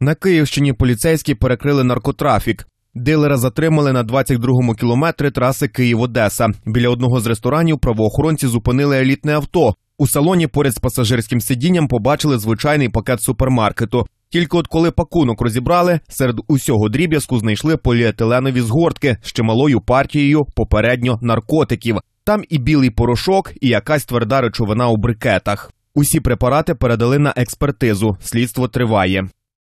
На Київщині поліцейські перекрили наркотрафік. Дилера затримали на 22-му кілометрі траси Київ-Одеса. Біля одного з ресторанів правоохоронці зупинили елітне авто. У салоні поряд з пасажирським сидінням побачили звичайний пакет супермаркету. Тільки от коли пакунок розібрали, серед усього дріб'язку знайшли поліетиленові згортки з чималою партією попередньо наркотиків. Там і білий порошок, і якась тверда речовина у брикетах. Усі препарати передали на експертизу. Слідство триває.